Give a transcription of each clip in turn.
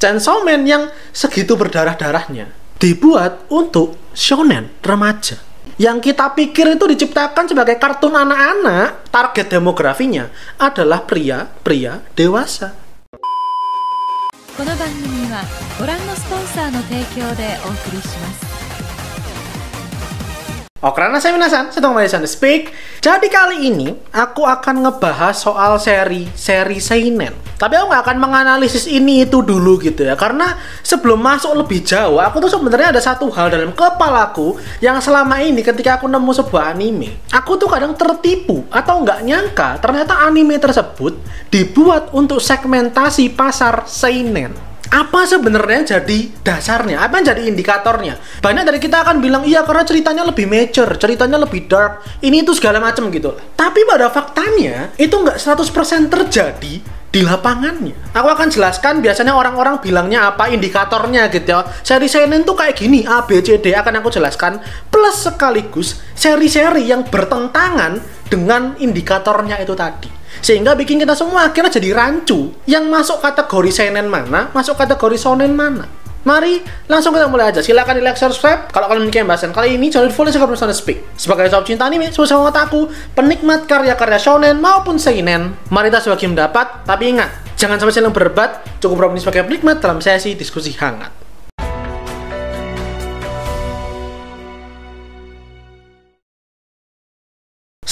Chainsaw Man yang segitu berdarah-darahnya dibuat untuk shonen remaja yang kita pikir itu diciptakan sebagai kartun anak-anak target demografinya adalah pria-pria dewasa この番組はご覧のスポンサーの提供でお送りします。Oh, karena saya minasan, sedang minasan speak. Jadi kali ini aku akan ngebahas soal seri seri seinen. Tapi aku nggak akan menganalisis ini itu dulu gitu ya, karena sebelum masuk lebih jauh, aku tuh sebenarnya ada satu hal dalam kepalaku yang selama ini ketika aku nemu sebuah anime, aku tuh kadang tertipu atau nggak nyangka ternyata anime tersebut dibuat untuk segmentasi pasar seinen apa sebenarnya jadi dasarnya apa yang jadi indikatornya banyak dari kita akan bilang iya karena ceritanya lebih mature ceritanya lebih dark ini itu segala macam gitu tapi pada faktanya itu nggak 100% terjadi di lapangannya. Aku akan jelaskan biasanya orang-orang bilangnya apa indikatornya gitu ya. Seri senen tuh kayak gini A B C D akan aku jelaskan plus sekaligus seri-seri yang bertentangan dengan indikatornya itu tadi. Sehingga bikin kita semua akhirnya jadi rancu yang masuk kategori seinen mana, masuk kategori sonen mana. Mari langsung kita mulai aja. Silakan di like, subscribe. Kalau kalian menyukai bahasan kali ini, jangan lupa follow Instagram Speak. Sebagai sahabat cinta anime, sebesar otaku, penikmat karya-karya shonen maupun seinen, mari kita sebagai mendapat, tapi ingat, jangan sampai saling berdebat, cukup berani sebagai penikmat dalam sesi diskusi hangat.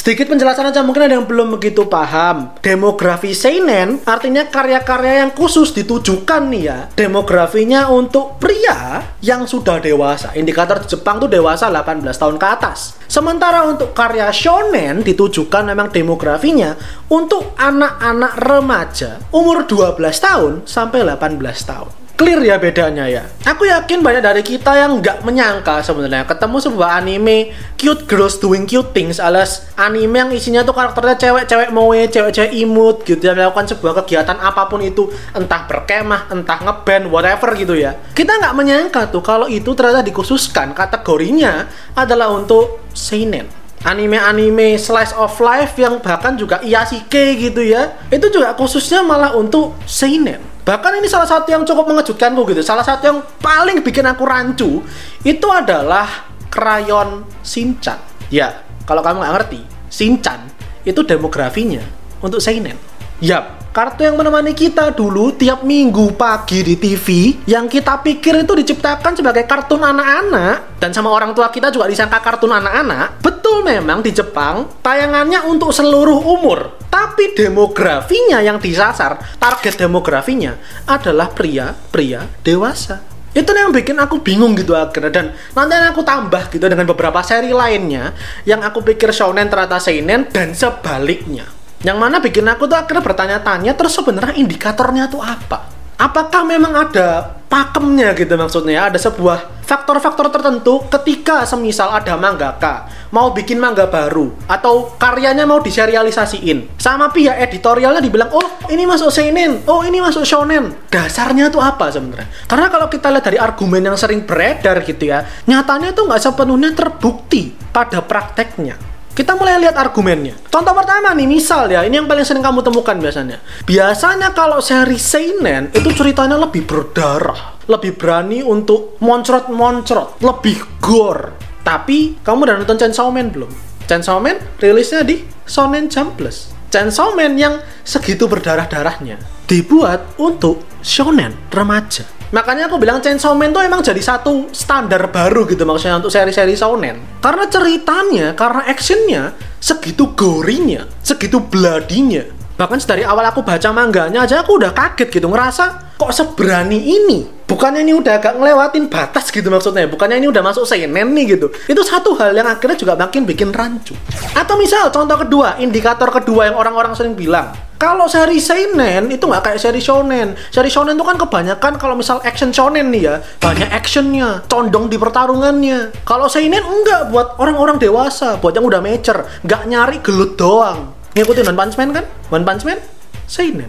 Sedikit penjelasan aja mungkin ada yang belum begitu paham. Demografi seinen artinya karya-karya yang khusus ditujukan nih ya. Demografinya untuk pria yang sudah dewasa. Indikator di Jepang tuh dewasa 18 tahun ke atas. Sementara untuk karya shonen ditujukan memang demografinya untuk anak-anak remaja umur 12 tahun sampai 18 tahun clear ya bedanya ya. Aku yakin banyak dari kita yang nggak menyangka sebenarnya ketemu sebuah anime cute girls doing cute things alias anime yang isinya tuh karakternya cewek-cewek moe, cewek-cewek imut gitu yang melakukan sebuah kegiatan apapun itu entah berkemah, entah ngeband, whatever gitu ya. Kita nggak menyangka tuh kalau itu ternyata dikhususkan kategorinya adalah untuk seinen anime-anime slice of life yang bahkan juga iasike gitu ya itu juga khususnya malah untuk seinen Bahkan ini salah satu yang cukup mengejutkan mengejutkanku gitu. Salah satu yang paling bikin aku rancu itu adalah krayon sinchan. Ya, kalau kamu nggak ngerti, sinchan itu demografinya untuk seinen. Yap, kartu yang menemani kita dulu tiap minggu pagi di TV yang kita pikir itu diciptakan sebagai kartun anak-anak dan sama orang tua kita juga disangka kartun anak-anak. Betul memang di Jepang tayangannya untuk seluruh umur tapi demografinya yang disasar target demografinya adalah pria-pria dewasa itu yang bikin aku bingung gitu akhirnya dan nanti aku tambah gitu dengan beberapa seri lainnya yang aku pikir shonen ternyata seinen dan sebaliknya yang mana bikin aku tuh akhirnya bertanya-tanya terus sebenarnya indikatornya tuh apa apakah memang ada pakemnya gitu maksudnya ya. ada sebuah faktor-faktor tertentu ketika semisal ada mangaka mau bikin mangga baru atau karyanya mau diserialisasiin sama pihak editorialnya dibilang oh ini masuk seinen oh ini masuk shonen dasarnya tuh apa sebenarnya karena kalau kita lihat dari argumen yang sering beredar gitu ya nyatanya tuh nggak sepenuhnya terbukti pada prakteknya kita mulai lihat argumennya. Contoh pertama nih, misal ya, ini yang paling sering kamu temukan biasanya. Biasanya kalau seri seinen itu ceritanya lebih berdarah, lebih berani untuk moncrot-moncrot, lebih gore. Tapi kamu udah nonton Chainsaw Man belum? Chainsaw Man rilisnya di Shonen Jump Plus. Chainsaw Man yang segitu berdarah-darahnya dibuat untuk shonen remaja Makanya aku bilang Chainsaw Man tuh emang jadi satu standar baru gitu maksudnya untuk seri-seri shonen. Karena ceritanya, karena actionnya, segitu gorinya, segitu bladinya bahkan dari awal aku baca mangganya aja aku udah kaget gitu ngerasa kok seberani ini bukannya ini udah agak ngelewatin batas gitu maksudnya bukannya ini udah masuk seinen nih gitu itu satu hal yang akhirnya juga makin bikin rancu atau misal contoh kedua indikator kedua yang orang-orang sering bilang kalau seri seinen itu nggak kayak seri shonen. Seri shonen itu kan kebanyakan kalau misal action shonen nih ya, banyak actionnya, condong di pertarungannya. Kalau seinen enggak buat orang-orang dewasa, buat yang udah mature, nggak nyari gelut doang ngikutin One Punch Man kan One Punch Man seinen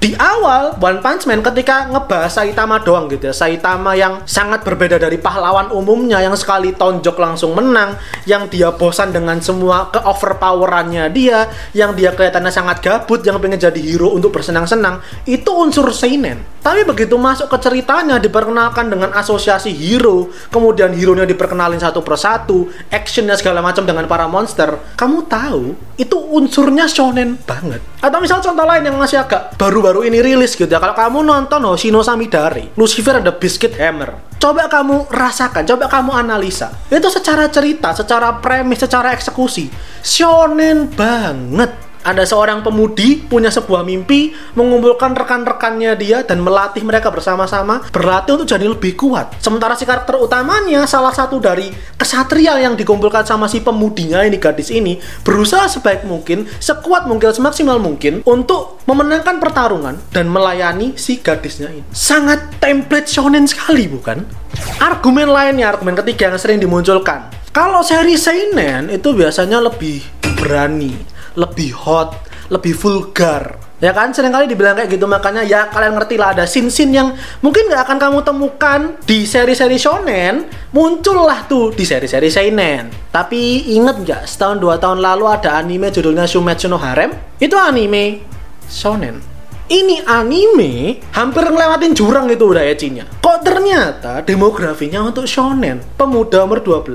di awal One Punch Man ketika ngebahas Saitama doang gitu ya Saitama yang sangat berbeda dari pahlawan umumnya yang sekali tonjok langsung menang yang dia bosan dengan semua ke overpowerannya dia yang dia kelihatannya sangat gabut yang pengen jadi hero untuk bersenang-senang itu unsur seinen tapi begitu masuk ke ceritanya diperkenalkan dengan asosiasi hero, kemudian hero-nya diperkenalin satu persatu, actionnya segala macam dengan para monster, kamu tahu itu unsurnya shonen banget. Atau misal contoh lain yang masih agak baru-baru ini rilis gitu ya, kalau kamu nonton Oh Shino Samidari, Lucifer ada Biscuit Hammer, coba kamu rasakan, coba kamu analisa. Itu secara cerita, secara premis, secara eksekusi, shonen banget ada seorang pemudi punya sebuah mimpi mengumpulkan rekan-rekannya dia dan melatih mereka bersama-sama berlatih untuk jadi lebih kuat. Sementara si karakter utamanya salah satu dari kesatria yang dikumpulkan sama si pemudinya ini gadis ini berusaha sebaik mungkin, sekuat mungkin, semaksimal mungkin untuk memenangkan pertarungan dan melayani si gadisnya ini. Sangat template shonen sekali bukan? Argumen lainnya, argumen ketiga yang sering dimunculkan. Kalau seri seinen itu biasanya lebih berani lebih hot, lebih vulgar. Ya kan, kali dibilang kayak gitu, makanya ya kalian ngerti lah ada sin-sin yang mungkin nggak akan kamu temukan di seri-seri shonen, muncullah tuh di seri-seri seinen. Tapi inget nggak, setahun dua tahun lalu ada anime judulnya Shumetsu no Harem? Itu anime shonen ini anime hampir ngelewatin jurang itu udah ecinya. Kok ternyata demografinya untuk shonen, pemuda umur 12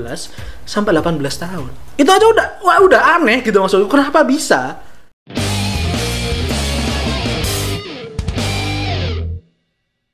sampai 18 tahun itu aja udah wah udah aneh gitu maksudku kenapa bisa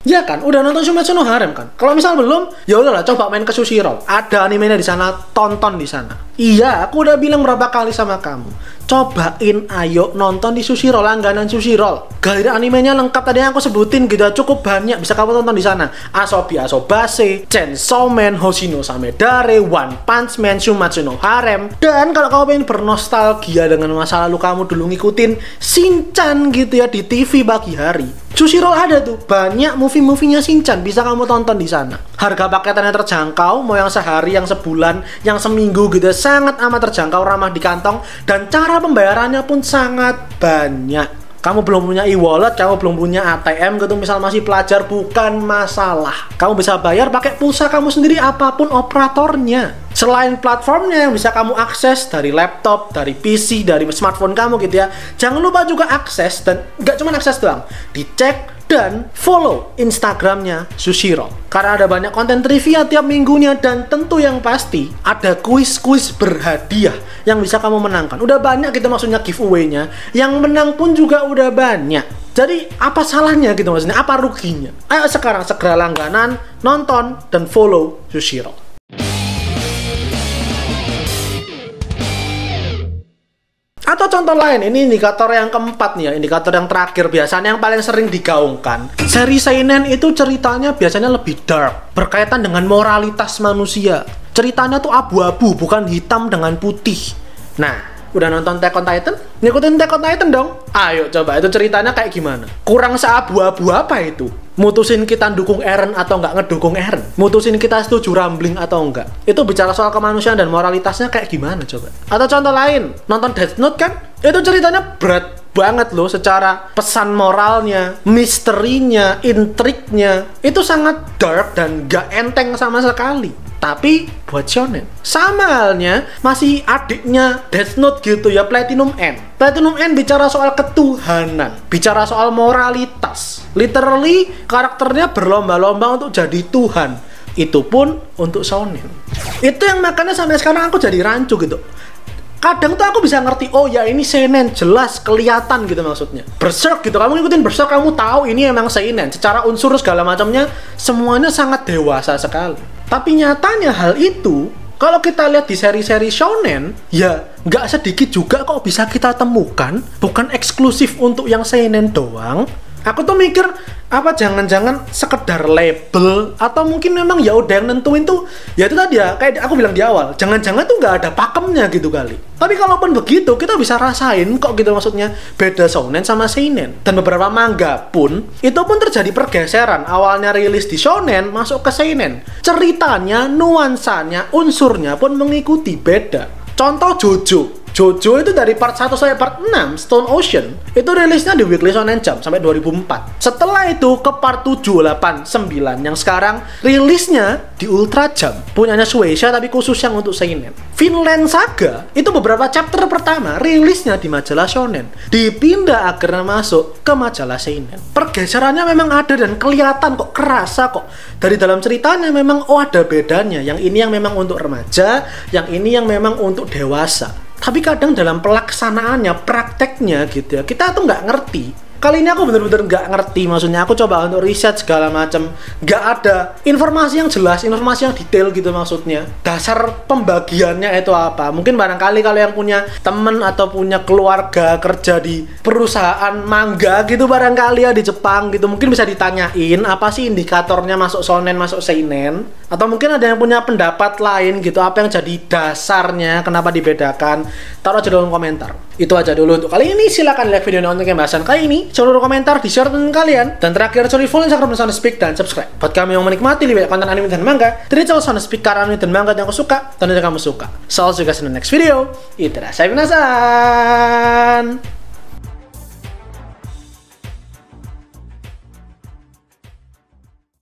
Iya kan, udah nonton Shumetsu no Harem kan. Kalau misal belum, ya udahlah coba main ke Sushiro. Ada animenya di sana, tonton di sana. Iya, aku udah bilang berapa kali sama kamu. Cobain ayo nonton di Sushiro langganan Sushiro. Galeri animenya lengkap tadi yang aku sebutin gitu cukup banyak bisa kamu tonton di sana. Asobi Asobase, Chainsaw Man, Hoshino Samedare, One Punch Man, Shumatsu no Harem. Dan kalau kamu pengen bernostalgia dengan masa lalu kamu dulu ngikutin Shinchan gitu ya di TV pagi hari Roll ada tuh banyak movie-movie-nya Shinchan bisa kamu tonton di sana. Harga paketannya terjangkau, mau yang sehari, yang sebulan, yang seminggu gitu sangat amat terjangkau, ramah di kantong dan cara pembayarannya pun sangat banyak. Kamu belum punya e-wallet, kamu belum punya ATM gitu misal masih pelajar bukan masalah. Kamu bisa bayar pakai pulsa kamu sendiri apapun operatornya selain platformnya yang bisa kamu akses dari laptop, dari PC, dari smartphone kamu gitu ya, jangan lupa juga akses dan nggak cuma akses doang, dicek dan follow Instagramnya Sushiro. Karena ada banyak konten trivia tiap minggunya dan tentu yang pasti ada kuis-kuis berhadiah yang bisa kamu menangkan. Udah banyak gitu maksudnya giveaway-nya, yang menang pun juga udah banyak. Jadi apa salahnya gitu maksudnya, apa ruginya? Ayo sekarang segera langganan, nonton, dan follow Sushiro. Atau contoh lain, ini indikator yang keempat nih ya, indikator yang terakhir biasanya yang paling sering digaungkan. Seri seinen itu ceritanya biasanya lebih dark, berkaitan dengan moralitas manusia. Ceritanya tuh abu-abu, bukan hitam dengan putih. Nah, udah nonton Attack on Titan? Ngikutin Attack on Titan dong. Ayo coba itu ceritanya kayak gimana? Kurang seabu-abu apa itu? mutusin kita dukung Eren atau nggak ngedukung Eren mutusin kita setuju rambling atau enggak itu bicara soal kemanusiaan dan moralitasnya kayak gimana coba atau contoh lain nonton Death Note kan itu ceritanya berat banget loh secara pesan moralnya, misterinya, intriknya itu sangat dark dan gak enteng sama sekali tapi buat shonen sama halnya masih adiknya Death Note gitu ya Platinum N Platinum N bicara soal ketuhanan bicara soal moralitas literally karakternya berlomba-lomba untuk jadi Tuhan itu pun untuk shonen itu yang makanya sampai sekarang aku jadi rancu gitu kadang tuh aku bisa ngerti oh ya ini seinen jelas kelihatan gitu maksudnya berserk gitu kamu ngikutin berserk kamu tahu ini emang seinen secara unsur segala macamnya semuanya sangat dewasa sekali tapi nyatanya hal itu kalau kita lihat di seri-seri shonen, ya nggak sedikit juga kok bisa kita temukan, bukan eksklusif untuk yang seinen doang, aku tuh mikir apa jangan-jangan sekedar label atau mungkin memang ya udah yang nentuin tuh ya itu tadi ya kayak aku bilang di awal jangan-jangan tuh nggak ada pakemnya gitu kali tapi kalaupun begitu kita bisa rasain kok gitu maksudnya beda shonen sama seinen dan beberapa manga pun itu pun terjadi pergeseran awalnya rilis di shonen masuk ke seinen ceritanya nuansanya unsurnya pun mengikuti beda contoh Jojo Jojo itu dari part 1 sampai part 6 Stone Ocean itu rilisnya di Weekly Shonen Jump sampai 2004 setelah itu ke part 7, 8, 9 yang sekarang rilisnya di Ultra Jump punyanya Suecia tapi khusus yang untuk seinen Finland Saga itu beberapa chapter pertama rilisnya di majalah shonen dipindah akhirnya masuk ke majalah seinen pergeserannya memang ada dan kelihatan kok kerasa kok dari dalam ceritanya memang oh ada bedanya yang ini yang memang untuk remaja yang ini yang memang untuk dewasa tapi kadang dalam pelaksanaannya prakteknya gitu ya kita tuh nggak ngerti kali ini aku bener-bener nggak -bener ngerti maksudnya aku coba untuk riset segala macam nggak ada informasi yang jelas informasi yang detail gitu maksudnya dasar pembagiannya itu apa mungkin barangkali kalau yang punya temen atau punya keluarga kerja di perusahaan mangga gitu barangkali ya di Jepang gitu mungkin bisa ditanyain apa sih indikatornya masuk sonen masuk seinen atau mungkin ada yang punya pendapat lain gitu apa yang jadi dasarnya kenapa dibedakan taruh aja dalam komentar itu aja dulu untuk kali ini silahkan lihat video yang pembahasan kali ini seluruh komentar di share dengan kalian. Dan terakhir, cari follow Instagram dan Speak dan subscribe. Buat kami yang menikmati lebih banyak konten anime dan manga, dari channel Speak karena anime dan manga yang aku suka, dan yang kamu suka. So, I'll see you guys in the next video. saya penasaran.